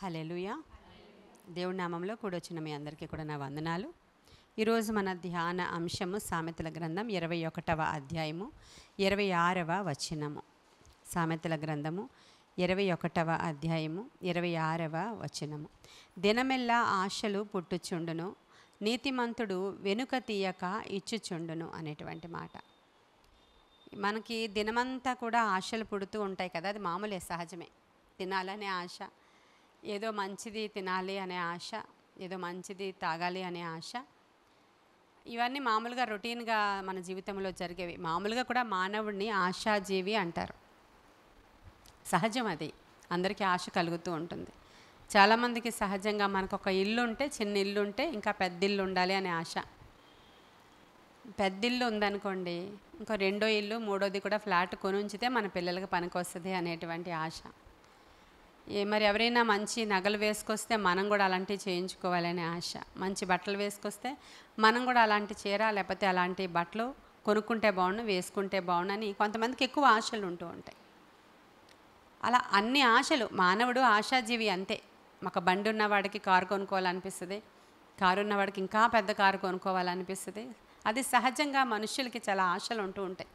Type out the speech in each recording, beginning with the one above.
hallelujah దేవుడి నామంలో వచ్చిన మీ అందరికీ కూడా నా వందనాలు ఈరోజు మన ధ్యాన అంశము సామెతల గ్రంథం ఇరవై ఒకటవ అధ్యాయము ఇరవై ఆరవ వచనము సామెతల గ్రంథము ఇరవై ఒకటవ అధ్యాయము ఇరవై ఆరవ వచనము దినమెల్లా ఆశలు పుట్టుచుండును నీతిమంతుడు వెనుక తీయక ఇచ్చుచుండును అనేటువంటి మాట మనకి దినమంతా కూడా ఆశలు పుడుతూ ఉంటాయి కదా అది మామూలే సహజమే తినాలనే ఆశ ఏదో మంచిది తినాలి అనే ఆశ ఏదో మంచిది తాగాలి అనే ఆశ ఇవన్నీ మామూలుగా రొటీన్గా మన జీవితంలో జరిగేవి మామూలుగా కూడా మానవుడిని ఆశాజీవి అంటారు సహజం అది అందరికీ ఆశ కలుగుతూ ఉంటుంది చాలామందికి సహజంగా మనకు ఒక ఇల్లు ఉంటే చిన్న ఇల్లు ఉంటే ఇంకా పెద్ద ఇల్లు ఉండాలి అనే ఆశ పెద్ద ఇల్లు ఉందనుకోండి ఇంకో రెండో ఇల్లు మూడోది కూడా ఫ్లాట్ కొని ఉంచితే మన పనికి వస్తుంది అనేటువంటి ఆశ మరి ఎవరైనా మంచి నగలు వేసుకొస్తే మనం కూడా అలాంటివి చేయించుకోవాలనే ఆశ మంచి బట్టలు వేసుకొస్తే మనం కూడా అలాంటి చీర లేకపోతే అలాంటి బట్టలు కొనుక్కుంటే బాగుండు వేసుకుంటే బాగుండు అని కొంతమందికి ఎక్కువ ఆశలు ఉంటూ ఉంటాయి అలా అన్ని ఆశలు మానవుడు ఆశాజీవి అంతే ఒక బండి ఉన్నవాడికి కారు కొనుక్కోవాలనిపిస్తుంది కారు ఉన్నవాడికి ఇంకా పెద్ద కారు కొనుక్కోవాలనిపిస్తుంది అది సహజంగా మనుషులకి చాలా ఆశలు ఉంటూ ఉంటాయి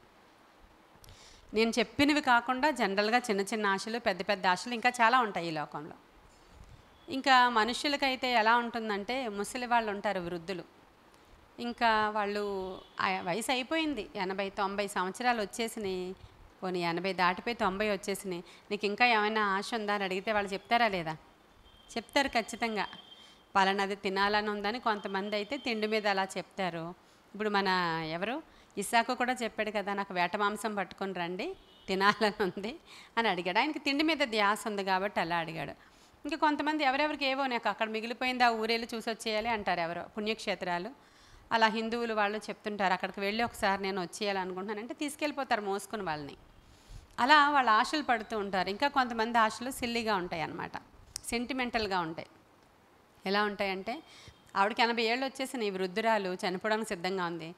నేను చెప్పినవి కాకుండా జనరల్గా చిన్న చిన్న ఆశలు పెద్ద పెద్ద ఆశలు ఇంకా చాలా ఉంటాయి ఈ లోకంలో ఇంకా మనుషులకైతే ఎలా ఉంటుందంటే ముసలి వాళ్ళు ఉంటారు వృద్ధులు ఇంకా వాళ్ళు వయసు అయిపోయింది ఎనభై తొంభై సంవత్సరాలు వచ్చేసినాయి పోనీ ఎనభై దాటిపోయి తొంభై వచ్చేసినాయి నీకు ఇంకా ఏమైనా ఆశ ఉందా అని అడిగితే వాళ్ళు చెప్తారా లేదా చెప్తారు ఖచ్చితంగా పలానది తినాలని ఉందని కొంతమంది అయితే తిండి మీద అలా చెప్తారు ఇప్పుడు మన ఎవరు ఇశాఖ కూడా చెప్పాడు కదా నాకు వేట మాంసం పట్టుకొని రండి తినాలని ఉంది అని అడిగాడు ఆయనకి తిండి మీద ధ్యాస ఉంది కాబట్టి అలా అడిగాడు ఇంకా కొంతమంది ఎవరెవరికి ఏవో నాకు అక్కడ మిగిలిపోయింది ఆ ఊరేళ్ళు చూసి వచ్చేయాలి అంటారు ఎవరో పుణ్యక్షేత్రాలు అలా హిందువులు వాళ్ళు చెప్తుంటారు అక్కడికి వెళ్ళి ఒకసారి నేను వచ్చేయాలనుకుంటున్నానంటే తీసుకెళ్ళిపోతారు మోసుకుని వాళ్ళని అలా వాళ్ళ ఆశలు పడుతూ ఉంటారు ఇంకా కొంతమంది ఆశలు సిల్లీగా ఉంటాయి అన్నమాట సెంటిమెంటల్గా ఉంటాయి ఎలా ఉంటాయంటే ఆవిడకి ఎనభై ఏళ్ళు వచ్చేసిన ఈ వృద్ధురాలు చనిపోవడానికి సిద్ధంగా ఉంది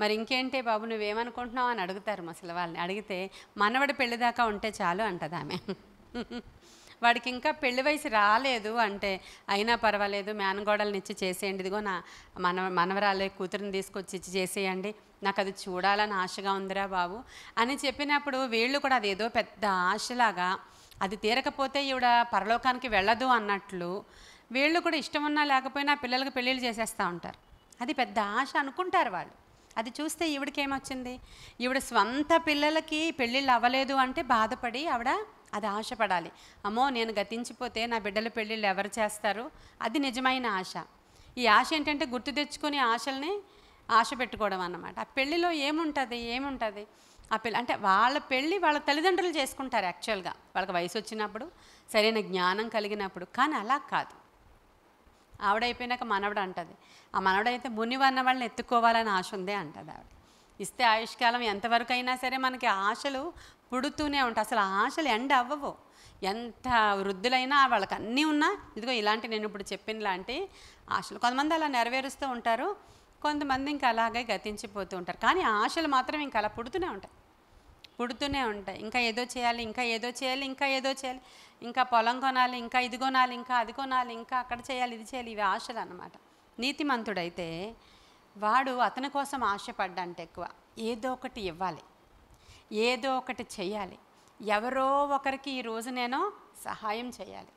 మరి ఇంకేంటే బాబు నువ్వేమనుకుంటున్నావు అని అడుగుతారు ముసలి వాళ్ళని అడిగితే మనవడి పెళ్ళిదాకా ఉంటే చాలు అంటది ఆమె వాడికి ఇంకా పెళ్లి వయసు రాలేదు అంటే అయినా పర్వాలేదు మేనగోడల్ని ఇచ్చి చేసేయండి ఇదిగో నా మన మనవరాలే కూతురుని తీసుకొచ్చి ఇచ్చి చేసేయండి నాకు అది చూడాలని ఆశగా ఉందిరా బాబు అని చెప్పినప్పుడు వీళ్ళు కూడా అదేదో పెద్ద ఆశలాగా అది తీరకపోతే ఈవిడ పరలోకానికి వెళ్ళదు అన్నట్లు వీళ్ళు కూడా ఇష్టం ఉన్నా లేకపోయినా పిల్లలకు పెళ్ళిళ్ళు చేసేస్తూ ఉంటారు అది పెద్ద ఆశ అనుకుంటారు వాళ్ళు అది చూస్తే ఈవిడకేమొచ్చింది ఈవిడ స్వంత పిల్లలకి పెళ్ళిళ్ళు అవ్వలేదు అంటే బాధపడి ఆవిడ అది ఆశపడాలి అమ్మో నేను గతించిపోతే నా బిడ్డల పెళ్ళిళ్ళు ఎవరు చేస్తారు అది నిజమైన ఆశ ఈ ఆశ ఏంటంటే గుర్తు తెచ్చుకునే ఆశల్ని ఆశ పెట్టుకోవడం అన్నమాట ఆ పెళ్ళిలో ఏముంటుంది ఏముంటుంది ఆ పెళ్ళి అంటే వాళ్ళ పెళ్ళి వాళ్ళ తల్లిదండ్రులు చేసుకుంటారు యాక్చువల్గా వాళ్ళకి వయసు వచ్చినప్పుడు సరైన జ్ఞానం కలిగినప్పుడు కానీ అలా కాదు ఆవిడ అయిపోయినాక మనవడు అంటుంది ఆ మనవడైతే మునివన్న వాళ్ళని ఎత్తుకోవాలని ఆశ ఉందే అంటుంది ఆవిడ ఇస్తే ఆయుష్కాలం ఎంతవరకు అయినా సరే మనకి ఆశలు పుడుతూనే ఉంటాయి అసలు ఆశలు ఎండ అవ్వవు ఎంత వృద్ధులైనా వాళ్ళకి అన్నీ ఉన్నా ఇదిగో ఇలాంటి నేను ఇప్పుడు చెప్పిన లాంటి ఆశలు కొంతమంది అలా నెరవేరుస్తూ ఉంటారు కొంతమంది ఇంకా అలాగే గతించిపోతూ ఉంటారు కానీ ఆశలు మాత్రం ఇంకా అలా పుడుతూనే ఉంటాయి పుడుతూనే ఉంటాయి ఇంకా ఏదో చేయాలి ఇంకా ఏదో చేయాలి ఇంకా ఏదో చేయాలి ఇంకా పొలం కొనాలి ఇంకా ఇది కొనాలి ఇంకా అది కొనాలి ఇంకా అక్కడ చేయాలి ఇది చేయాలి ఇవి ఆశలు అనమాట నీతిమంతుడైతే వాడు అతని కోసం ఆశపడ్డంటే ఎక్కువ ఏదో ఒకటి ఇవ్వాలి ఏదో ఒకటి చేయాలి ఎవరో ఒకరికి ఈరోజు నేను సహాయం చేయాలి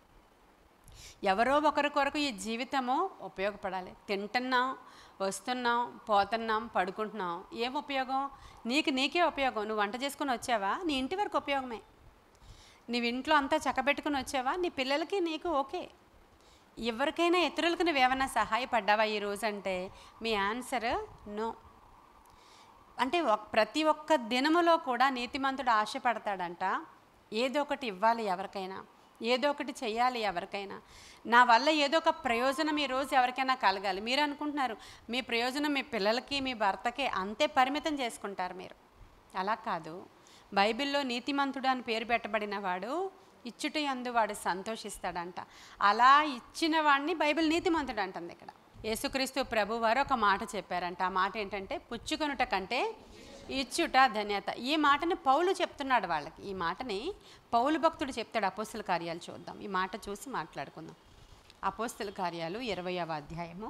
ఎవరో ఒకరి కొరకు ఈ జీవితము ఉపయోగపడాలి తింటున్నాం వస్తున్నాం పోతున్నాం పడుకుంటున్నాం ఏం ఉపయోగం నీకు నీకే ఉపయోగం నువ్వు వంట చేసుకుని వచ్చావా నీ ఇంటి వరకు ఉపయోగమే నీవి ఇంట్లో అంతా చక్కబెట్టుకుని వచ్చావా నీ పిల్లలకి నీకు ఓకే ఎవరికైనా ఇతరులకు నువ్వేమైనా సహాయపడ్డావా ఈరోజు అంటే మీ ఆన్సర్ నో అంటే ప్రతి ఒక్క దినములో కూడా నీతిమంతుడు ఆశపడతాడంట ఏదో ఒకటి ఇవ్వాలి ఎవరికైనా ఏదో ఒకటి చేయాలి ఎవరికైనా నా వల్ల ఏదో ఒక ప్రయోజనం ఈరోజు రోజు ఎవరికైనా కలగాలి మీరు అనుకుంటున్నారు మీ ప్రయోజనం మీ పిల్లలకి మీ భర్తకి అంతే పరిమితం చేసుకుంటారు మీరు అలా కాదు బైబిల్లో నీతిమంతుడు అని పేరు పెట్టబడిన వాడు ఇచ్చుట వాడు సంతోషిస్తాడంట అలా ఇచ్చిన వాడిని బైబిల్ నీతిమంతుడు అంటుంది ఇక్కడ యేసుక్రీస్తు ప్రభువారు ఒక మాట చెప్పారంట ఆ మాట ఏంటంటే పుచ్చుకొనుట కంటే ఇచ్చుట ధన్యత ఈ మాటని పౌలు చెప్తున్నాడు వాళ్ళకి ఈ మాటని పౌలు భక్తుడు చెప్తాడు అపోస్తుల కార్యాలు చూద్దాం ఈ మాట చూసి మాట్లాడుకుందాం అపోస్తుల కార్యాలు ఇరవైవ అధ్యాయము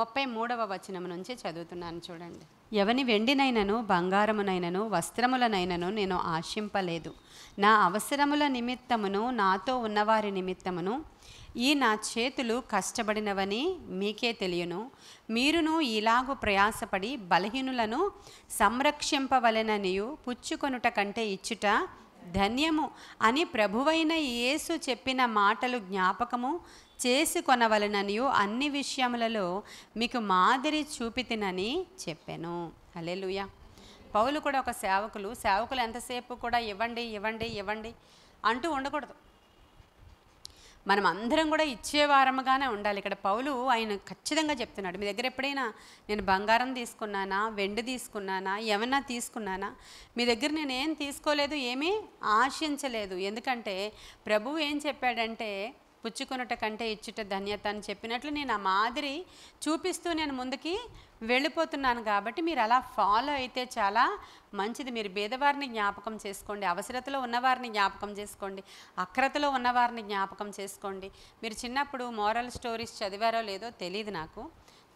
ముప్పై మూడవ వచనం నుంచి చదువుతున్నాను చూడండి ఎవని వెండినైనను బంగారమునైనను వస్త్రములనైనను నేను ఆశింపలేదు నా అవసరముల నిమిత్తమును నాతో ఉన్నవారి నిమిత్తమును ఈ నా చేతులు కష్టపడినవని మీకే తెలియను మీరును ఇలాగూ ప్రయాసపడి బలహీనులను సంరక్షింపవలెననియు పుచ్చుకొనుట కంటే ఇచ్చుట ధన్యము అని ప్రభువైన యేసు చెప్పిన మాటలు జ్ఞాపకము చేసుకొనవలననియు అన్ని విషయములలో మీకు మాదిరి చూపితినని చెప్పాను అలెలుయ పౌలు కూడా ఒక సేవకులు సేవకులు ఎంతసేపు కూడా ఇవ్వండి ఇవ్వండి ఇవ్వండి అంటూ ఉండకూడదు మనం అందరం కూడా ఇచ్చేవారముగానే ఉండాలి ఇక్కడ పౌలు ఆయన ఖచ్చితంగా చెప్తున్నాడు మీ దగ్గర ఎప్పుడైనా నేను బంగారం తీసుకున్నానా వెండి తీసుకున్నానా ఏమన్నా తీసుకున్నానా మీ దగ్గర నేను ఏం తీసుకోలేదు ఏమీ ఆశించలేదు ఎందుకంటే ప్రభువు ఏం చెప్పాడంటే పుచ్చుకొనుట కంటే ఇచ్చుట ధన్యత అని చెప్పినట్లు నేను ఆ మాదిరి చూపిస్తూ నేను ముందుకి వెళ్ళిపోతున్నాను కాబట్టి మీరు అలా ఫాలో అయితే చాలా మంచిది మీరు భేదవారిని జ్ఞాపకం చేసుకోండి అవసరతలో ఉన్నవారిని జ్ఞాపకం చేసుకోండి అక్రతలో ఉన్నవారిని జ్ఞాపకం చేసుకోండి మీరు చిన్నప్పుడు మోరల్ స్టోరీస్ చదివారో లేదో తెలియదు నాకు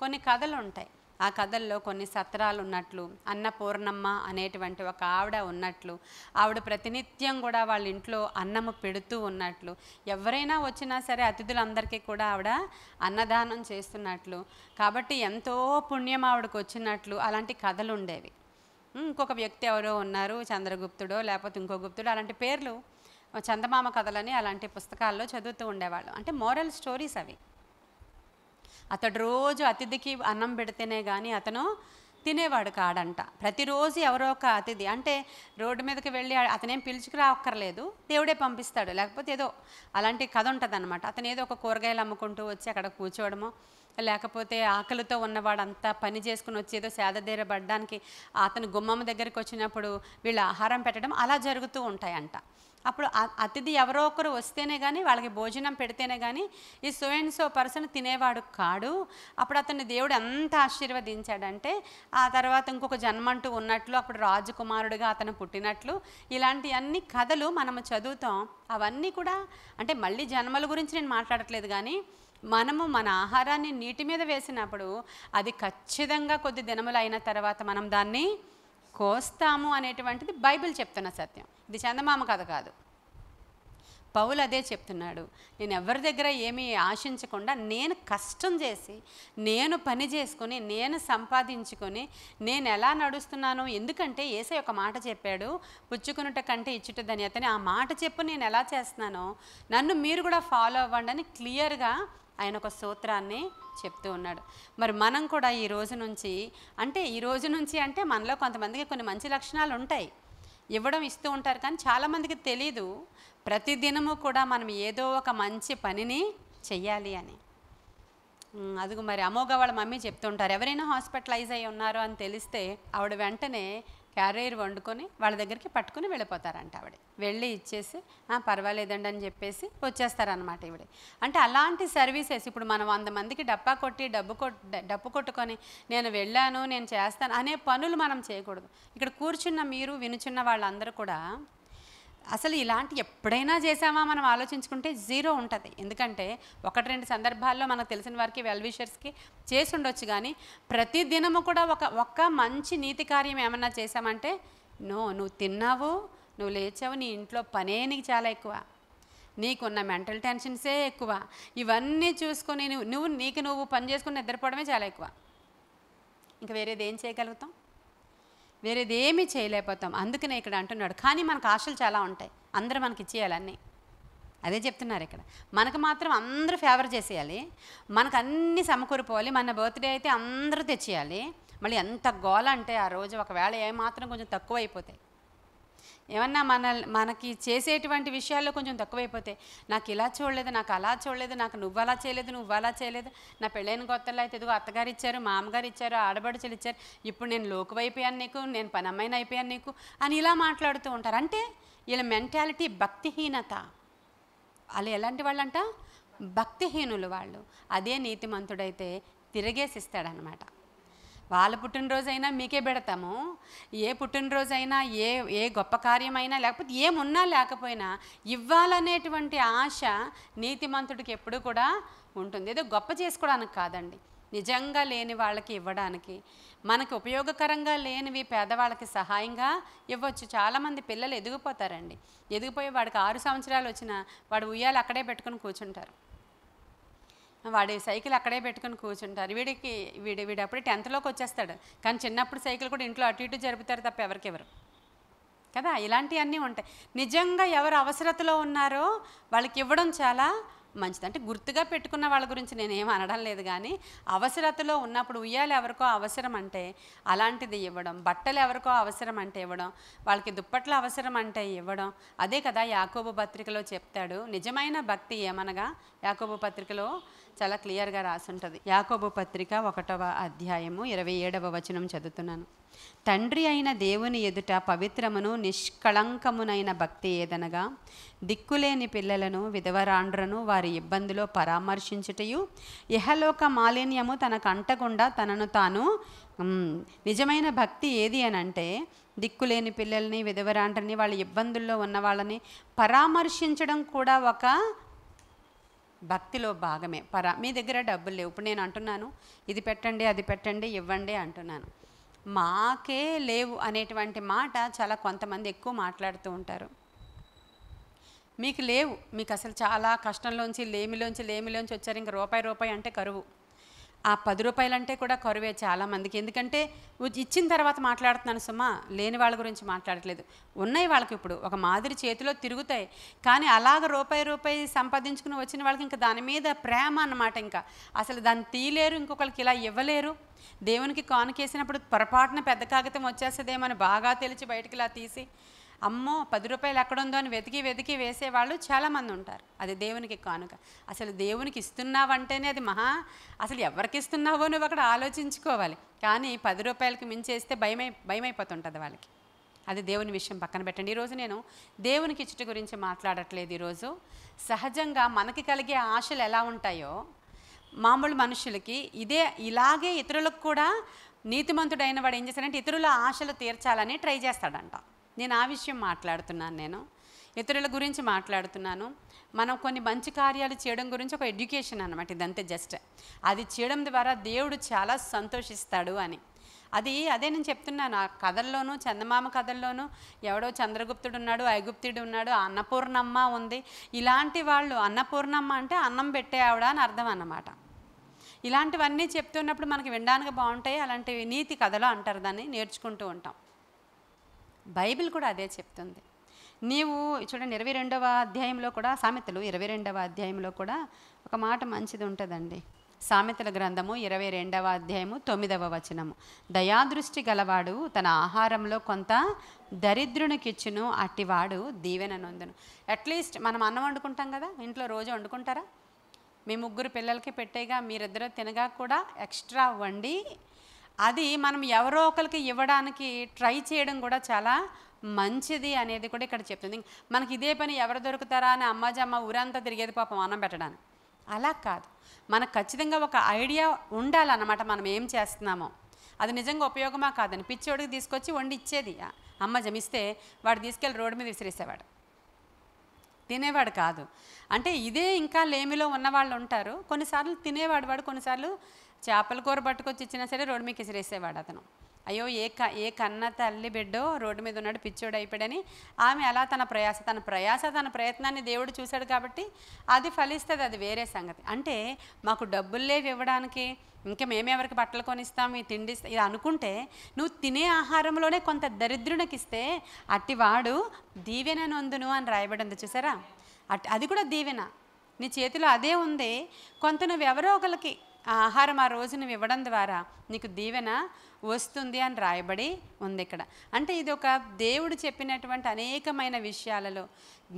కొన్ని కథలు ఉంటాయి ఆ కథల్లో కొన్ని సత్రాలు ఉన్నట్లు అన్నపూర్ణమ్మ అనేటువంటి ఒక ఆవిడ ఉన్నట్లు ఆవిడ ప్రతినిత్యం కూడా వాళ్ళ ఇంట్లో అన్నము పెడుతూ ఉన్నట్లు ఎవరైనా వచ్చినా సరే అతిథులందరికీ కూడా ఆవిడ అన్నదానం చేస్తున్నట్లు కాబట్టి ఎంతో పుణ్యం ఆవిడకు వచ్చినట్లు అలాంటి కథలు ఉండేవి ఇంకొక వ్యక్తి ఎవరో ఉన్నారు చంద్రగుప్తుడో లేకపోతే ఇంకో గుప్తుడో అలాంటి పేర్లు చందమామ కథలని అలాంటి పుస్తకాల్లో చదువుతూ ఉండేవాళ్ళు అంటే మోరల్ స్టోరీస్ అవి అతడు రోజు అతిథికి అన్నం పెడితేనే కానీ అతను తినేవాడు కాడంట ప్రతిరోజు ఎవరో ఒక అతిథి అంటే రోడ్డు మీదకి వెళ్ళి అతనేం రాక్కర్లేదు దేవుడే పంపిస్తాడు లేకపోతే ఏదో అలాంటి కథ ఉంటుంది అనమాట అతను ఏదో ఒక కూరగాయలు అమ్ముకుంటూ వచ్చి అక్కడ కూర్చోవడమో లేకపోతే ఆకలితో ఉన్నవాడు అంతా పని చేసుకుని వచ్చి ఏదో సేదదీరబడడానికి అతను గుమ్మమ్మ దగ్గరికి వచ్చినప్పుడు వీళ్ళు ఆహారం పెట్టడం అలా జరుగుతూ ఉంటాయంట అప్పుడు అతిథి ఎవరో ఒకరు వస్తేనే కానీ వాళ్ళకి భోజనం పెడితేనే కానీ ఈ సో అండ్ సో పర్సన్ తినేవాడు కాడు అప్పుడు అతన్ని దేవుడు ఎంత ఆశీర్వదించాడంటే ఆ తర్వాత ఇంకొక జన్మంటూ ఉన్నట్లు అప్పుడు రాజకుమారుడిగా అతను పుట్టినట్లు ఇలాంటి అన్ని కథలు మనము చదువుతాం అవన్నీ కూడా అంటే మళ్ళీ జన్మల గురించి నేను మాట్లాడట్లేదు కానీ మనము మన ఆహారాన్ని నీటి మీద వేసినప్పుడు అది ఖచ్చితంగా కొద్ది దినములు అయిన తర్వాత మనం దాన్ని కోస్తాము అనేటువంటిది బైబిల్ చెప్తున్న సత్యం ఇది చందమామ కథ కాదు పౌలు అదే చెప్తున్నాడు నేను ఎవరి దగ్గర ఏమీ ఆశించకుండా నేను కష్టం చేసి నేను పని చేసుకొని నేను సంపాదించుకొని నేను ఎలా నడుస్తున్నాను ఎందుకంటే ఏసై ఒక మాట చెప్పాడు పుచ్చుకున్నట కంటే ఇచ్చుట ధన్యతని ఆ మాట చెప్పు నేను ఎలా చేస్తున్నానో నన్ను మీరు కూడా ఫాలో అవ్వండి అని క్లియర్గా ఆయన ఒక సూత్రాన్ని చెప్తూ ఉన్నాడు మరి మనం కూడా ఈ రోజు నుంచి అంటే ఈ రోజు నుంచి అంటే మనలో కొంతమందికి కొన్ని మంచి లక్షణాలు ఉంటాయి ఇవ్వడం ఇస్తూ ఉంటారు కానీ చాలామందికి తెలీదు ప్రతిదినము కూడా మనం ఏదో ఒక మంచి పనిని చెయ్యాలి అని అది మరి అమోఘ వాళ్ళ మమ్మీ చెప్తుంటారు ఎవరైనా హాస్పిటలైజ్ అయి ఉన్నారు అని తెలిస్తే ఆవిడ వెంటనే క్యారేర్ వండుకొని వాళ్ళ దగ్గరికి పట్టుకుని వెళ్ళిపోతారంట ఆవిడ వెళ్ళి ఇచ్చేసి పర్వాలేదండి అని చెప్పేసి వచ్చేస్తారనమాట ఈవిడ అంటే అలాంటి సర్వీసెస్ ఇప్పుడు మనం వంద మందికి డబ్బా కొట్టి డబ్బు కొట్టి డబ్బు కొట్టుకొని నేను వెళ్ళాను నేను చేస్తాను అనే పనులు మనం చేయకూడదు ఇక్కడ కూర్చున్న మీరు వినుచున్న వాళ్ళందరూ కూడా అసలు ఇలాంటి ఎప్పుడైనా చేసామా మనం ఆలోచించుకుంటే జీరో ఉంటుంది ఎందుకంటే ఒకటి రెండు సందర్భాల్లో మనకు తెలిసిన వారికి వెల్విషర్స్కి చేసి ఉండొచ్చు కానీ ప్రతి దినము కూడా ఒక ఒక్క మంచి నీతి కార్యం ఏమన్నా చేశామంటే నో నువ్వు తిన్నావు నువ్వు లేచావు నీ ఇంట్లో పనే నీకు చాలా ఎక్కువ నీకున్న మెంటల్ టెన్షన్సే ఎక్కువ ఇవన్నీ చూసుకొని నువ్వు నువ్వు నీకు నువ్వు పని చేసుకుని నిద్రపోవడమే చాలా ఎక్కువ ఇంకా వేరేది ఏం చేయగలుగుతాం వేరేదేమీ చేయలేకపోతాం అందుకనే ఇక్కడ అంటున్నాడు కానీ మనకు ఆశలు చాలా ఉంటాయి అందరూ మనకి ఇచ్చేయాలన్నీ అదే చెప్తున్నారు ఇక్కడ మనకు మాత్రం అందరూ ఫేవర్ చేసేయాలి మనకు అన్నీ సమకూరిపోవాలి మన బర్త్డే అయితే అందరూ తెచ్చేయాలి మళ్ళీ ఎంత గోల అంటే ఆ రోజు ఒకవేళ ఏమాత్రం కొంచెం తక్కువ అయిపోతాయి ఏమన్నా మన మనకి చేసేటువంటి విషయాల్లో కొంచెం తక్కువైపోతే నాకు ఇలా చూడలేదు నాకు అలా చూడలేదు నాకు నువ్వు అలా చేయలేదు నువ్వు అలా చేయలేదు నా పెళ్ళైన కొత్తలో అయితే ఎదుగు అత్తగారు ఇచ్చారు మామగారు ఇచ్చారు ఆడబడుచులు ఇచ్చారు ఇప్పుడు నేను అయిపోయాను నీకు నేను పనమ్మాయిని అయిపోయాను నీకు అని ఇలా మాట్లాడుతూ ఉంటారు అంటే వీళ్ళ మెంటాలిటీ భక్తిహీనత వాళ్ళు ఎలాంటి వాళ్ళంట భక్తిహీనులు వాళ్ళు అదే నీతిమంతుడైతే తిరగేసిస్తాడనమాట వాళ్ళ పుట్టినరోజైనా మీకే పెడతాము ఏ పుట్టినరోజైనా ఏ ఏ గొప్ప కార్యమైనా లేకపోతే ఏమున్నా లేకపోయినా ఇవ్వాలనేటువంటి ఆశ నీతిమంతుడికి ఎప్పుడూ కూడా ఉంటుంది ఏదో గొప్ప చేసుకోవడానికి కాదండి నిజంగా లేని వాళ్ళకి ఇవ్వడానికి మనకు ఉపయోగకరంగా లేనివి పేదవాళ్ళకి సహాయంగా ఇవ్వచ్చు చాలామంది పిల్లలు ఎదిగిపోతారండి ఎదిగిపోయి వాడికి ఆరు సంవత్సరాలు వచ్చినా వాడు ఉయ్యాలు అక్కడే పెట్టుకుని కూర్చుంటారు వాడి సైకిల్ అక్కడే పెట్టుకుని కూర్చుంటారు వీడికి వీడి వీడు అప్పుడు టెన్త్లోకి వచ్చేస్తాడు కానీ చిన్నప్పుడు సైకిల్ కూడా ఇంట్లో అటు ఇటు జరుపుతారు తప్ప ఎవరికెవరు కదా ఇలాంటివన్నీ ఉంటాయి నిజంగా ఎవరు అవసరతలో ఉన్నారో వాళ్ళకి ఇవ్వడం చాలా మంచిది అంటే గుర్తుగా పెట్టుకున్న వాళ్ళ గురించి నేనేం అనడం లేదు కానీ అవసరతలో ఉన్నప్పుడు ఉయ్యాలు ఎవరికో అవసరం అంటే అలాంటిది ఇవ్వడం బట్టలు ఎవరికో అవసరం అంటే ఇవ్వడం వాళ్ళకి దుప్పట్లు అవసరం అంటే ఇవ్వడం అదే కదా యాకోబు పత్రికలో చెప్తాడు నిజమైన భక్తి ఏమనగా యాకోబు పత్రికలో చాలా క్లియర్గా రాసుంటుంది యాకోబు పత్రిక ఒకటవ అధ్యాయము ఇరవై ఏడవ వచనం చదువుతున్నాను తండ్రి అయిన దేవుని ఎదుట పవిత్రమును నిష్కళంకమునైన భక్తి ఏదనగా దిక్కులేని పిల్లలను విధవరాండ్రను వారి ఇబ్బందిలో పరామర్శించుటయు ఇహలోక మాలిన్యము తనకు అంటకుండా తనను తాను నిజమైన భక్తి ఏది అని అంటే దిక్కులేని పిల్లల్ని విధవరాండ్రని వాళ్ళ ఇబ్బందుల్లో ఉన్న వాళ్ళని పరామర్శించడం కూడా ఒక భక్తిలో భాగమే పరా మీ దగ్గర డబ్బులు లేవు ఇప్పుడు నేను అంటున్నాను ఇది పెట్టండి అది పెట్టండి ఇవ్వండి అంటున్నాను మాకే లేవు అనేటువంటి మాట చాలా కొంతమంది ఎక్కువ మాట్లాడుతూ ఉంటారు మీకు లేవు మీకు అసలు చాలా కష్టంలోంచి లేమిలోంచి లేమిలోంచి వచ్చారు ఇంకా రూపాయి రూపాయి అంటే కరువు ఆ పది రూపాయలంటే కూడా కరువే చాలామందికి ఎందుకంటే ఇచ్చిన తర్వాత మాట్లాడుతున్నాను సుమా లేని వాళ్ళ గురించి మాట్లాడట్లేదు ఉన్నాయి వాళ్ళకి ఇప్పుడు ఒక మాదిరి చేతిలో తిరుగుతాయి కానీ అలాగ రూపాయి రూపాయి సంపాదించుకుని వచ్చిన వాళ్ళకి ఇంకా దాని మీద ప్రేమ అన్నమాట ఇంకా అసలు దాన్ని తీయలేరు ఇంకొకరికి ఇలా ఇవ్వలేరు దేవునికి కానుకేసినప్పుడు పొరపాటున పెద్ద కాగితం వచ్చేస్తుందేమని బాగా తెలిసి బయటకు ఇలా తీసి అమ్మో పది రూపాయలు ఎక్కడుందో అని వెతికి వెతికి వేసేవాళ్ళు చాలామంది ఉంటారు అది దేవునికి కానుక అసలు దేవునికి ఇస్తున్నావంటేనే అది మహా అసలు ఎవరికి ఇస్తున్నావో నువ్వు అక్కడ ఆలోచించుకోవాలి కానీ పది రూపాయలకి మించేస్తే భయమై భయమైపోతుంటుంది వాళ్ళకి అది దేవుని విషయం పక్కన పెట్టండి ఈరోజు నేను దేవునికి ఇచ్చుట గురించి మాట్లాడట్లేదు ఈరోజు సహజంగా మనకి కలిగే ఆశలు ఎలా ఉంటాయో మామూలు మనుషులకి ఇదే ఇలాగే ఇతరులకు కూడా నీతిమంతుడైన వాడు ఏం చేస్తాడంటే ఇతరుల ఆశలు తీర్చాలని ట్రై చేస్తాడంట నేను ఆ విషయం మాట్లాడుతున్నాను నేను ఇతరుల గురించి మాట్లాడుతున్నాను మనం కొన్ని మంచి కార్యాలు చేయడం గురించి ఒక ఎడ్యుకేషన్ అనమాట ఇదంతే జస్ట్ అది చేయడం ద్వారా దేవుడు చాలా సంతోషిస్తాడు అని అది అదే నేను చెప్తున్నాను ఆ కథల్లోనూ చందమామ కథల్లోనూ ఎవడో చంద్రగుప్తుడు ఉన్నాడు ఐగుప్తుడు ఉన్నాడు అన్నపూర్ణమ్మ ఉంది ఇలాంటి వాళ్ళు అన్నపూర్ణమ్మ అంటే అన్నం పెట్టే ఆవిడ అని అర్థం అన్నమాట ఇలాంటివన్నీ చెప్తున్నప్పుడు మనకి వినడానికి బాగుంటాయి అలాంటివి నీతి కథలు అంటారు దాన్ని నేర్చుకుంటూ ఉంటాం బైబిల్ కూడా అదే చెప్తుంది నీవు చూడండి ఇరవై రెండవ అధ్యాయంలో కూడా సామెతలు ఇరవై రెండవ అధ్యాయంలో కూడా ఒక మాట మంచిది ఉంటుందండి సామెతల గ్రంథము ఇరవై రెండవ అధ్యాయము తొమ్మిదవ వచనము దయాదృష్టి గలవాడు తన ఆహారంలో కొంత దరిద్రునికిచ్చును అట్టివాడు దీవెన నొందును అట్లీస్ట్ మనం అన్నం వండుకుంటాం కదా ఇంట్లో రోజు వండుకుంటారా మీ ముగ్గురు పిల్లలకి పెట్టేగా మీరిద్దరూ తినగా కూడా ఎక్స్ట్రా వండి అది మనం ఎవరో ఒకరికి ఇవ్వడానికి ట్రై చేయడం కూడా చాలా మంచిది అనేది కూడా ఇక్కడ చెప్తుంది మనకి ఇదే పని ఎవరు దొరుకుతారా అని అమ్మాజమ్మ ఊరంతా తిరిగేది పాపం అన్నం పెట్టడానికి అలా కాదు మనకు ఖచ్చితంగా ఒక ఐడియా ఉండాలన్నమాట మనం ఏం చేస్తున్నామో అది నిజంగా ఉపయోగమా కాదని పిచ్చోడికి తీసుకొచ్చి వండి ఇచ్చేది అమ్మ జమిస్తే వాడు తీసుకెళ్ళి రోడ్డు మీద విసిరేసేవాడు తినేవాడు కాదు అంటే ఇదే ఇంకా లేమిలో ఉన్నవాళ్ళు ఉంటారు కొన్నిసార్లు తినేవాడు వాడు కొన్నిసార్లు చేపల కూర పట్టుకొచ్చి ఇచ్చినా సరే రోడ్డు మీకు ఇసిరేసేవాడు అతను అయ్యో ఏ క ఏ కన్న తల్లి బిడ్డో రోడ్డు మీద ఉన్నాడు పిచ్చోడు అయిపోయాడని ఆమె అలా తన ప్రయాస తన ప్రయాస తన ప్రయత్నాన్ని దేవుడు చూశాడు కాబట్టి అది ఫలిస్తుంది అది వేరే సంగతి అంటే మాకు డబ్బులు లేవి ఇవ్వడానికి ఇంకా మేమెవరికి బట్టలు కొనిస్తాం ఈ తిండి ఇది అనుకుంటే నువ్వు తినే ఆహారంలోనే కొంత దరిద్రునికి ఇస్తే అట్టివాడు దీవెన నొందును అని రాయబడింది చూసారా అట్ అది కూడా దీవెన నీ చేతిలో అదే ఉంది కొంత నువ్వు ఎవరో ఒకరికి ఆ ఆహారం ఆ రోజు నువ్వు ఇవ్వడం ద్వారా నీకు దీవెన వస్తుంది అని రాయబడి ఉంది ఇక్కడ అంటే ఇది ఒక దేవుడు చెప్పినటువంటి అనేకమైన విషయాలలో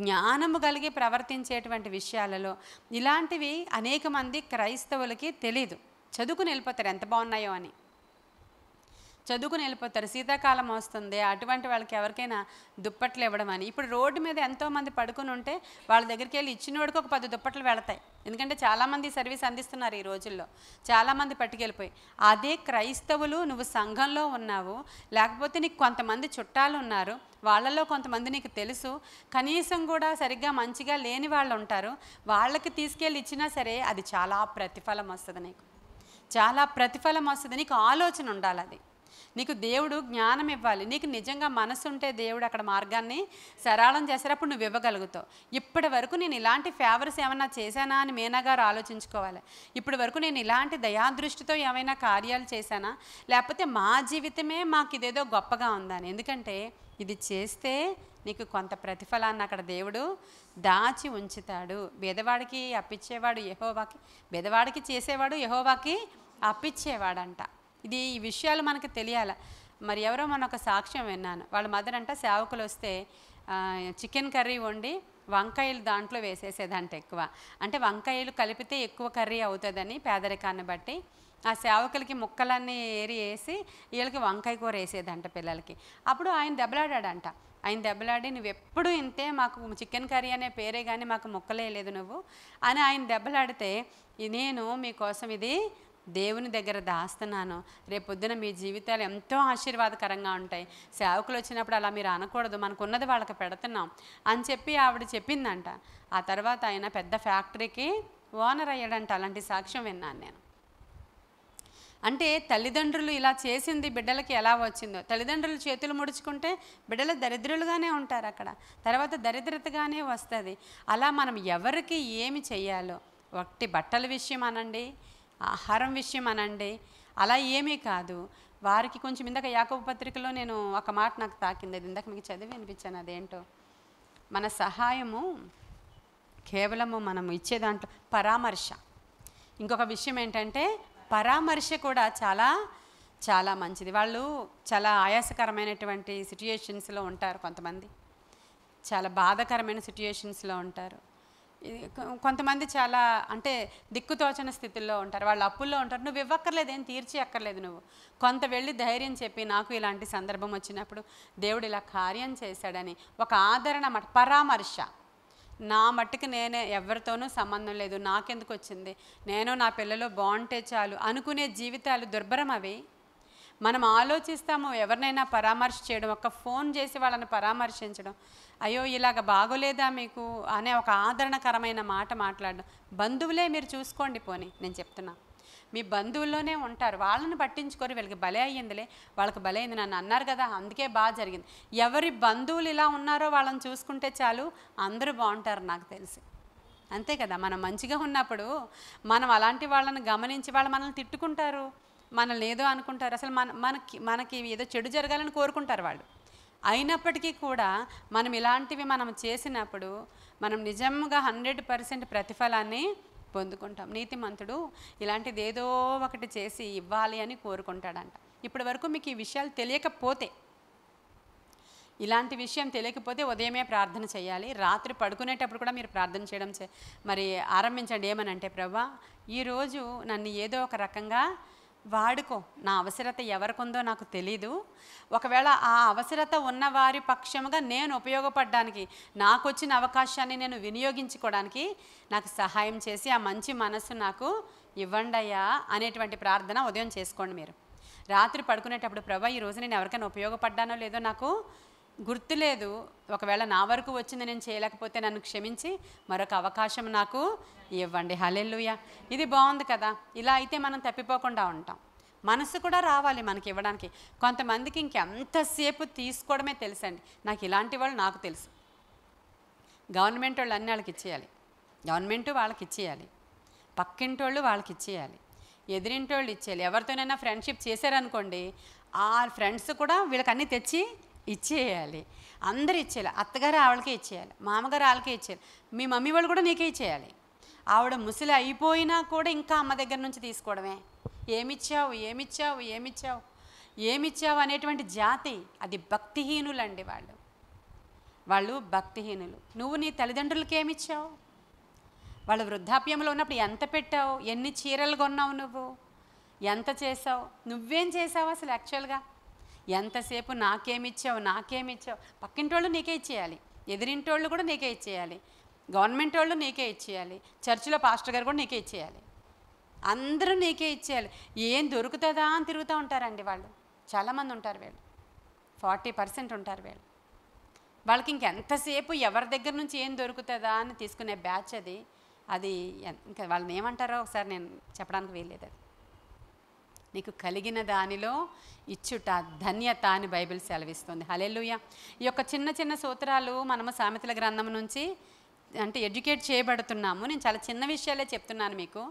జ్ఞానము కలిగి ప్రవర్తించేటువంటి విషయాలలో ఇలాంటివి అనేక మంది క్రైస్తవులకి తెలీదు చదువుకుని వెళ్ళిపోతారు ఎంత బాగున్నాయో అని చదువుకుని వెళ్ళిపోతారు శీతాకాలం వస్తుంది అటువంటి వాళ్ళకి ఎవరికైనా దుప్పట్లు ఇవ్వడం అని ఇప్పుడు రోడ్డు మీద ఎంతోమంది పడుకుని ఉంటే వాళ్ళ దగ్గరికి వెళ్ళి ఇచ్చిన వాడికి ఒక పది దుప్పట్లు వెళతాయి ఎందుకంటే చాలామంది సర్వీస్ అందిస్తున్నారు ఈ రోజుల్లో చాలామంది పట్టుకెళ్ళిపోయి అదే క్రైస్తవులు నువ్వు సంఘంలో ఉన్నావు లేకపోతే నీకు కొంతమంది చుట్టాలు ఉన్నారు వాళ్ళలో కొంతమంది నీకు తెలుసు కనీసం కూడా సరిగ్గా మంచిగా లేని వాళ్ళు ఉంటారు వాళ్ళకి తీసుకెళ్ళి ఇచ్చినా సరే అది చాలా ప్రతిఫలం వస్తుంది నీకు చాలా ప్రతిఫలం వస్తుంది నీకు ఆలోచన ఉండాలి అది నీకు దేవుడు జ్ఞానం ఇవ్వాలి నీకు నిజంగా మనసు ఉంటే దేవుడు అక్కడ మార్గాన్ని సరళం చేసేటప్పుడు నువ్వు ఇవ్వగలుగుతావు ఇప్పటి వరకు నేను ఇలాంటి ఫేవర్స్ ఏమైనా చేశానా అని మీనాగారు ఆలోచించుకోవాలి ఇప్పటి వరకు నేను ఇలాంటి దయాదృష్టితో ఏమైనా కార్యాలు చేశానా లేకపోతే మా జీవితమే మాకు ఇదేదో గొప్పగా ఉందని ఎందుకంటే ఇది చేస్తే నీకు కొంత ప్రతిఫలాన్ని అక్కడ దేవుడు దాచి ఉంచుతాడు బెదవాడికి అప్పిచ్చేవాడు యహోవాకి బెదవాడికి చేసేవాడు యహోవాకి అప్పిచ్చేవాడంట ఇది ఈ విషయాలు మనకు తెలియాలి మరి ఎవరో మన ఒక సాక్ష్యం విన్నాను వాళ్ళ మదర్ అంట సేవకులు వస్తే చికెన్ కర్రీ వండి వంకాయలు దాంట్లో వేసేసేదంట ఎక్కువ అంటే వంకాయలు కలిపితే ఎక్కువ కర్రీ అవుతుందని పేదరికాన్ని బట్టి ఆ సేవకులకి ముక్కలన్నీ ఏరి వేసి వీళ్ళకి వంకాయ కూర వేసేదంట పిల్లలకి అప్పుడు ఆయన దెబ్బలాడాడంట ఆయన దెబ్బలాడి నువ్వు ఎప్పుడు ఇంతే మాకు చికెన్ కర్రీ అనే పేరే కానీ మాకు ముక్కలే లేదు నువ్వు అని ఆయన దెబ్బలాడితే నేను మీకోసం ఇది దేవుని దగ్గర దాస్తున్నాను రేపొద్దున మీ జీవితాలు ఎంతో ఆశీర్వాదకరంగా ఉంటాయి సేవకులు వచ్చినప్పుడు అలా మీరు అనకూడదు మనకున్నది వాళ్ళకి పెడుతున్నాం అని చెప్పి ఆవిడ చెప్పిందంట ఆ తర్వాత ఆయన పెద్ద ఫ్యాక్టరీకి ఓనర్ అయ్యాడంట అలాంటి సాక్ష్యం విన్నాను నేను అంటే తల్లిదండ్రులు ఇలా చేసింది బిడ్డలకి ఎలా వచ్చిందో తల్లిదండ్రులు చేతులు ముడుచుకుంటే బిడ్డలు దరిద్రులుగానే ఉంటారు అక్కడ తర్వాత దరిద్రతగానే వస్తుంది అలా మనం ఎవరికి ఏమి చేయాలో ఒకటి బట్టల విషయం అనండి ఆహారం విషయం అనండి అలా ఏమీ కాదు వారికి కొంచెం ఇందాక యాకవ పత్రికలో నేను ఒక మాట నాకు తాకింది అది ఇందాక మీకు చదివి అనిపించాను అదేంటో మన సహాయము కేవలము మనం ఇచ్చే దాంట్లో పరామర్శ ఇంకొక విషయం ఏంటంటే పరామర్శ కూడా చాలా చాలా మంచిది వాళ్ళు చాలా ఆయాసకరమైనటువంటి సిట్యుయేషన్స్లో ఉంటారు కొంతమంది చాలా బాధకరమైన సిట్యుయేషన్స్లో ఉంటారు కొంతమంది చాలా అంటే దిక్కుతోచని స్థితిలో ఉంటారు వాళ్ళు అప్పుల్లో ఉంటారు నువ్వు ఇవ్వక్కర్లేదు ఏం తీర్చి అక్కర్లేదు నువ్వు కొంత వెళ్ళి ధైర్యం చెప్పి నాకు ఇలాంటి సందర్భం వచ్చినప్పుడు దేవుడు ఇలా కార్యం చేశాడని ఒక ఆదరణ మట పరామర్శ నా మట్టుకు నేనే ఎవరితోనూ సంబంధం లేదు నాకెందుకు వచ్చింది నేను నా పిల్లలు బాగుంటే చాలు అనుకునే జీవితాలు దుర్భరం అవి మనం ఆలోచిస్తాము ఎవరినైనా పరామర్శ చేయడం ఒక ఫోన్ చేసి వాళ్ళని పరామర్శించడం అయ్యో ఇలాగ బాగోలేదా మీకు అనే ఒక ఆదరణకరమైన మాట మాట్లాడడం బంధువులే మీరు చూసుకోండి పోనీ నేను చెప్తున్నా మీ బంధువుల్లోనే ఉంటారు వాళ్ళని పట్టించుకొని వీళ్ళకి బలే అయ్యిందిలే వాళ్ళకి భలే అయింది నన్ను అన్నారు కదా అందుకే బాగా జరిగింది ఎవరి బంధువులు ఇలా ఉన్నారో వాళ్ళని చూసుకుంటే చాలు అందరూ బాగుంటారు నాకు తెలిసి అంతే కదా మనం మంచిగా ఉన్నప్పుడు మనం అలాంటి వాళ్ళని గమనించి వాళ్ళు మనల్ని తిట్టుకుంటారు మనల్ని ఏదో అనుకుంటారు అసలు మన మనకి మనకి ఏదో చెడు జరగాలని కోరుకుంటారు వాళ్ళు అయినప్పటికీ కూడా మనం ఇలాంటివి మనం చేసినప్పుడు మనం నిజంగా హండ్రెడ్ పర్సెంట్ ప్రతిఫలాన్ని పొందుకుంటాం నీతిమంతుడు ఇలాంటిది ఏదో ఒకటి చేసి ఇవ్వాలి అని కోరుకుంటాడంట ఇప్పటి వరకు మీకు ఈ విషయాలు తెలియకపోతే ఇలాంటి విషయం తెలియకపోతే ఉదయమే ప్రార్థన చేయాలి రాత్రి పడుకునేటప్పుడు కూడా మీరు ప్రార్థన చేయడం మరి ఆరంభించండి ఏమనంటే ప్రభా ఈరోజు నన్ను ఏదో ఒక రకంగా వాడుకో నా అవసరత ఎవరికుందో నాకు తెలీదు ఒకవేళ ఆ అవసరత ఉన్న వారి పక్షముగా నేను ఉపయోగపడడానికి నాకు వచ్చిన అవకాశాన్ని నేను వినియోగించుకోవడానికి నాకు సహాయం చేసి ఆ మంచి మనసు నాకు ఇవ్వండి అనేటువంటి ప్రార్థన ఉదయం చేసుకోండి మీరు రాత్రి పడుకునేటప్పుడు ప్రభా ఈ రోజు నేను ఎవరికైనా ఉపయోగపడ్డానో లేదో నాకు గుర్తులేదు ఒకవేళ నా వరకు వచ్చింది నేను చేయలేకపోతే నన్ను క్షమించి మరొక అవకాశం నాకు ఇవ్వండి హలెల్లుయ ఇది బాగుంది కదా ఇలా అయితే మనం తప్పిపోకుండా ఉంటాం మనసు కూడా రావాలి మనకి ఇవ్వడానికి కొంతమందికి ఇంకెంతసేపు తీసుకోవడమే తెలుసండి నాకు ఇలాంటి వాళ్ళు నాకు తెలుసు గవర్నమెంట్ వాళ్ళు అన్ని వాళ్ళకి ఇచ్చేయాలి గవర్నమెంట్ వాళ్ళకి ఇచ్చేయాలి పక్కింటి వాళ్ళు వాళ్ళకి ఇచ్చేయాలి ఎదిరింటి వాళ్ళు ఇచ్చేయాలి ఎవరితోనైనా ఫ్రెండ్షిప్ చేశారనుకోండి ఆ ఫ్రెండ్స్ కూడా వీళ్ళకన్నీ తెచ్చి ఇచ్చేయాలి అందరు ఇచ్చేయాలి అత్తగారు ఆవిడకే ఇచ్చేయాలి మామగారు వాళ్ళకే ఇచ్చేయాలి మీ మమ్మీ వాళ్ళు కూడా నీకే ఇచ్చేయాలి ఆవిడ ముసలి అయిపోయినా కూడా ఇంకా అమ్మ దగ్గర నుంచి తీసుకోవడమే ఏమిచ్చావు ఏమిచ్చావు ఏమిచ్చావు ఏమిచ్చావు అనేటువంటి జాతి అది భక్తిహీనులండి వాళ్ళు వాళ్ళు భక్తిహీనులు నువ్వు నీ తల్లిదండ్రులకి ఏమిచ్చావు వాళ్ళు వృద్ధాప్యంలో ఉన్నప్పుడు ఎంత పెట్టావు ఎన్ని చీరలు కొన్నావు నువ్వు ఎంత చేసావు నువ్వేం చేసావు అసలు యాక్చువల్గా ఎంతసేపు నాకేమిచ్చావు నాకేమిచ్చావు పక్కింటి వాళ్ళు నీకే ఇచ్చేయాలి ఎదిరింటి వాళ్ళు కూడా నీకే ఇచ్చేయాలి గవర్నమెంట్ వాళ్ళు నీకే ఇచ్చేయాలి చర్చిలో పాస్టర్ గారు కూడా నీకే ఇచ్చేయాలి అందరూ నీకే ఇచ్చేయాలి ఏం దొరుకుతుందా అని తిరుగుతూ ఉంటారండి వాళ్ళు చాలామంది ఉంటారు వీళ్ళు ఫార్టీ పర్సెంట్ ఉంటారు వీళ్ళు వాళ్ళకి ఇంకెంతసేపు ఎవరి దగ్గర నుంచి ఏం దొరుకుతుందా అని తీసుకునే బ్యాచ్ అది అది ఇంకా వాళ్ళని ఏమంటారో ఒకసారి నేను చెప్పడానికి వీల్లేదు అది నీకు కలిగిన దానిలో ఇచ్చుట ధన్యత అని బైబిల్ సెలవిస్తుంది హలెలుయ ఈ యొక్క చిన్న చిన్న సూత్రాలు మనము సామెతల గ్రంథం నుంచి అంటే ఎడ్యుకేట్ చేయబడుతున్నాము నేను చాలా చిన్న విషయాలే చెప్తున్నాను మీకు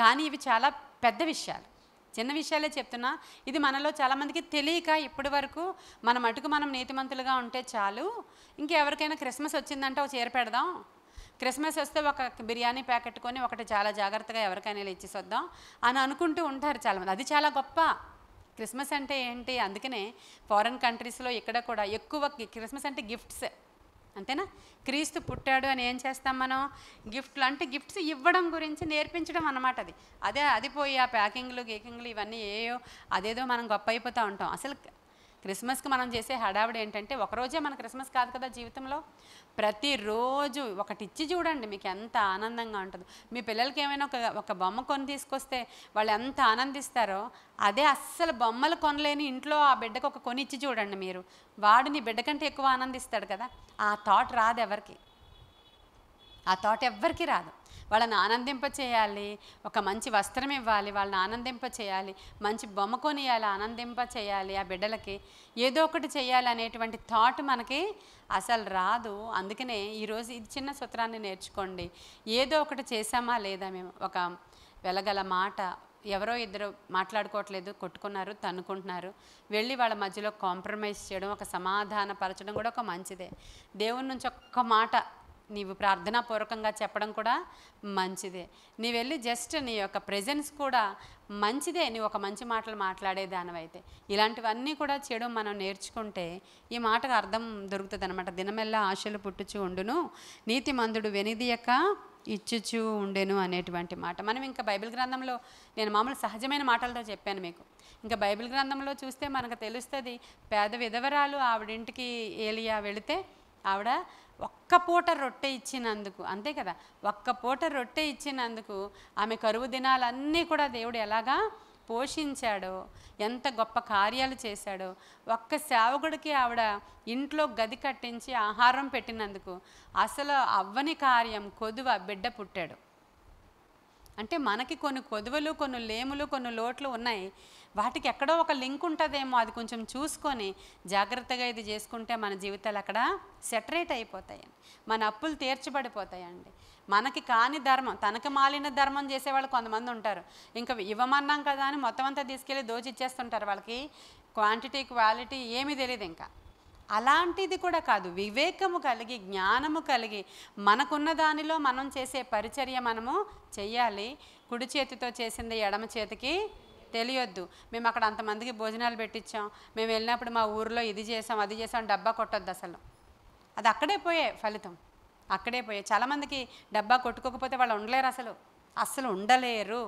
కానీ ఇవి చాలా పెద్ద విషయాలు చిన్న విషయాలే చెప్తున్నా ఇది మనలో చాలామందికి తెలియక ఇప్పటి వరకు మన మటుకు మనం నీతిమంతులుగా ఉంటే చాలు ఇంకెవరికైనా క్రిస్మస్ వచ్చిందంటే ఒక చీర పెడదాం క్రిస్మస్ వస్తే ఒక బిర్యానీ ప్యాకెట్ కొని ఒకటి చాలా జాగ్రత్తగా ఎవరికైనా వద్దాం అని అనుకుంటూ ఉంటారు చాలామంది అది చాలా గొప్ప క్రిస్మస్ అంటే ఏంటి అందుకనే ఫారెన్ కంట్రీస్లో ఇక్కడ కూడా ఎక్కువ క్రిస్మస్ అంటే గిఫ్ట్స్ అంతేనా క్రీస్తు పుట్టాడు అని ఏం చేస్తాం మనం గిఫ్ట్లు అంటే గిఫ్ట్స్ ఇవ్వడం గురించి నేర్పించడం అన్నమాట అది అదే అది పోయి ఆ ప్యాకింగ్లు గేకింగ్లు ఇవన్నీ ఏయో అదేదో మనం గొప్ప అయిపోతూ ఉంటాం అసలు క్రిస్మస్కి మనం చేసే హడావిడి ఏంటంటే ఒకరోజే మన క్రిస్మస్ కాదు కదా జీవితంలో ప్రతిరోజు ఒకటి ఇచ్చి చూడండి మీకు ఎంత ఆనందంగా ఉంటుంది మీ పిల్లలకి ఏమైనా ఒక ఒక బొమ్మ కొని తీసుకొస్తే వాళ్ళు ఎంత ఆనందిస్తారో అదే అస్సలు బొమ్మలు కొనలేని ఇంట్లో ఆ బిడ్డకు ఒక కొని ఇచ్చి చూడండి మీరు వాడు నీ బిడ్డ కంటే ఎక్కువ ఆనందిస్తాడు కదా ఆ థాట్ రాదు ఎవరికి ఆ థాట్ ఎవ్వరికి రాదు వాళ్ళని ఆనందింప చేయాలి ఒక మంచి వస్త్రం ఇవ్వాలి వాళ్ళని ఆనందింప చేయాలి మంచి బొమ్మ కొనియాలి ఆనందింప చేయాలి ఆ బిడ్డలకి ఏదో ఒకటి చేయాలి అనేటువంటి థాట్ మనకి అసలు రాదు అందుకనే ఈరోజు ఇది చిన్న సూత్రాన్ని నేర్చుకోండి ఏదో ఒకటి చేసామా లేదా మేము ఒక వెలగల మాట ఎవరో ఇద్దరు మాట్లాడుకోవట్లేదు కొట్టుకున్నారు తన్నుకుంటున్నారు వెళ్ళి వాళ్ళ మధ్యలో కాంప్రమైజ్ చేయడం ఒక సమాధానపరచడం కూడా ఒక మంచిదే దేవుని నుంచి ఒక్క మాట నీవు ప్రార్థనాపూర్వకంగా చెప్పడం కూడా మంచిదే నీ వెళ్ళి జస్ట్ నీ యొక్క ప్రజెన్స్ కూడా మంచిదే నీ ఒక మంచి మాటలు మాట్లాడేదానివైతే ఇలాంటివన్నీ కూడా చేయడం మనం నేర్చుకుంటే ఈ మాటకు అర్థం దొరుకుతుంది అనమాట దినమెల్లా ఆశలు పుట్టుచు ఉండును నీతి మందుడు వెనిదియక ఇచ్చుచు ఉండెను అనేటువంటి మాట మనం ఇంకా బైబిల్ గ్రంథంలో నేను మామూలు సహజమైన మాటలతో చెప్పాను మీకు ఇంకా బైబిల్ గ్రంథంలో చూస్తే మనకు తెలుస్తుంది పేద విధవరాలు ఆవిడింటికి ఏలియా వెళితే ఆవిడ ఒక్క పూట రొట్టె ఇచ్చినందుకు అంతే కదా ఒక్క పూట రొట్టె ఇచ్చినందుకు ఆమె కరువు దినాలన్నీ కూడా దేవుడు ఎలాగా పోషించాడో ఎంత గొప్ప కార్యాలు చేశాడో ఒక్క సేవకుడికి ఆవిడ ఇంట్లో గది కట్టించి ఆహారం పెట్టినందుకు అసలు అవ్వని కార్యం కొదువ బిడ్డ పుట్టాడు అంటే మనకి కొన్ని కొదువలు కొన్ని లేములు కొన్ని లోట్లు ఉన్నాయి వాటికి ఎక్కడో ఒక లింక్ ఉంటుందేమో అది కొంచెం చూసుకొని జాగ్రత్తగా ఇది చేసుకుంటే మన జీవితాలు అక్కడ సెటరేట్ అయిపోతాయి మన అప్పులు తీర్చబడిపోతాయండి మనకి కాని ధర్మం తనకు మాలిన ధర్మం చేసేవాళ్ళు కొంతమంది ఉంటారు ఇంకా ఇవ్వమన్నాం కదా అని మొత్తం అంతా తీసుకెళ్ళి దోచిచ్చేస్తుంటారు వాళ్ళకి క్వాంటిటీ క్వాలిటీ ఏమీ తెలియదు ఇంకా అలాంటిది కూడా కాదు వివేకము కలిగి జ్ఞానము కలిగి మనకున్న దానిలో మనం చేసే పరిచర్య మనము చెయ్యాలి కుడి చేతితో చేసింది ఎడమ చేతికి తెలియొద్దు మేము అక్కడ అంతమందికి భోజనాలు పెట్టించాం మేము వెళ్ళినప్పుడు మా ఊరిలో ఇది చేసాం అది చేసాం డబ్బా కొట్టద్దు అసలు అది అక్కడే పోయే ఫలితం అక్కడే పోయే చాలామందికి డబ్బా కొట్టుకోకపోతే వాళ్ళు ఉండలేరు అసలు అసలు ఉండలేరు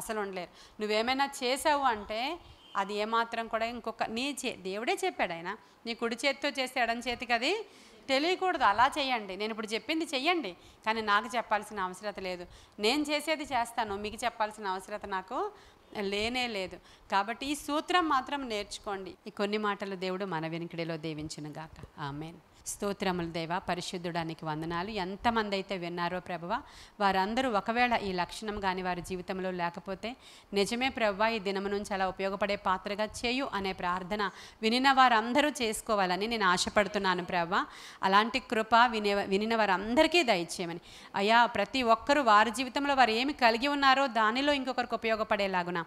అసలు ఉండలేరు నువ్వేమైనా చేసావు అంటే అది ఏమాత్రం కూడా ఇంకొక నీ చే దేవుడే చెప్పాడు ఆయన నీ కుడి చేతితో చేస్తే ఎడం చేతికి అది తెలియకూడదు అలా చేయండి నేను ఇప్పుడు చెప్పింది చెయ్యండి కానీ నాకు చెప్పాల్సిన అవసరత లేదు నేను చేసేది చేస్తాను మీకు చెప్పాల్సిన అవసరత నాకు లేనే లేదు కాబట్టి ఈ సూత్రం మాత్రం నేర్చుకోండి ఈ కొన్ని మాటలు దేవుడు మన వెనుకడిలో దీవించునుగాక ఆమెను స్తోత్రములు దేవ పరిశుద్ధుడానికి వందనాలు ఎంతమంది అయితే విన్నారో ప్రభువ వారందరూ ఒకవేళ ఈ లక్షణం కానీ వారి జీవితంలో లేకపోతే నిజమే ప్రభువ ఈ దినం నుంచి అలా ఉపయోగపడే పాత్రగా చేయు అనే ప్రార్థన వినిన వారందరూ చేసుకోవాలని నేను ఆశపడుతున్నాను ప్రభువ అలాంటి కృప వినే వినిన వారందరికీ దయచేయమని అయ్యా ప్రతి ఒక్కరూ వారి జీవితంలో వారు ఏమి కలిగి ఉన్నారో దానిలో ఇంకొకరికి ఉపయోగపడేలాగున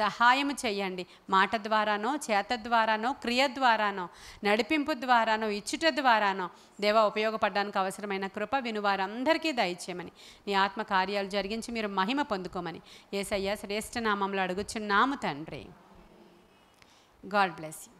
సహాయం చేయండి మాట ద్వారానో చేత ద్వారానో క్రియ ద్వారానో నడిపింపు ద్వారానో ఇచ్చుట ద్వారా ద్వారానో దేవ ఉపయోగపడడానికి అవసరమైన కృప విను వారందరికీ దయచేయమని నీ ఆత్మ కార్యాలు జరిగించి మీరు మహిమ పొందుకోమని ఏసయ్యా శ్రేష్ఠ నామంలో అడుగుచున్నాము తండ్రి గాడ్ బ్లెస్ యూ